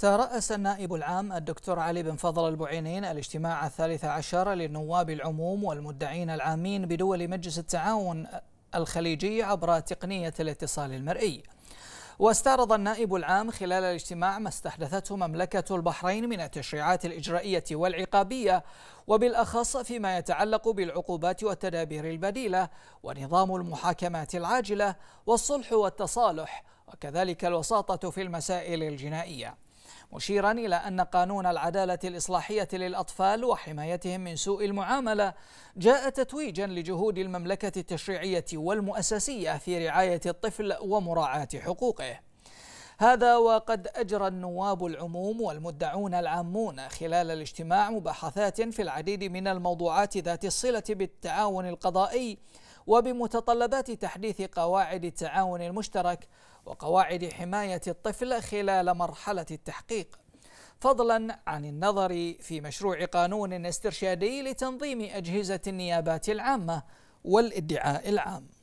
ترأس النائب العام الدكتور علي بن فضل البعينين الاجتماع الثالث عشر للنواب العموم والمدعين العامين بدول مجلس التعاون الخليجي عبر تقنية الاتصال المرئي واستعرض النائب العام خلال الاجتماع ما استحدثته مملكة البحرين من التشريعات الإجرائية والعقابية وبالأخص فيما يتعلق بالعقوبات والتدابير البديلة ونظام المحاكمات العاجلة والصلح والتصالح وكذلك الوساطة في المسائل الجنائية مشيرا إلى أن قانون العدالة الإصلاحية للأطفال وحمايتهم من سوء المعاملة جاء تتويجا لجهود المملكة التشريعية والمؤسسية في رعاية الطفل ومراعاة حقوقه هذا وقد أجرى النواب العموم والمدعون العامون خلال الاجتماع مباحثات في العديد من الموضوعات ذات الصلة بالتعاون القضائي وبمتطلبات تحديث قواعد التعاون المشترك وقواعد حماية الطفل خلال مرحلة التحقيق فضلا عن النظر في مشروع قانون استرشادي لتنظيم أجهزة النيابات العامة والادعاء العام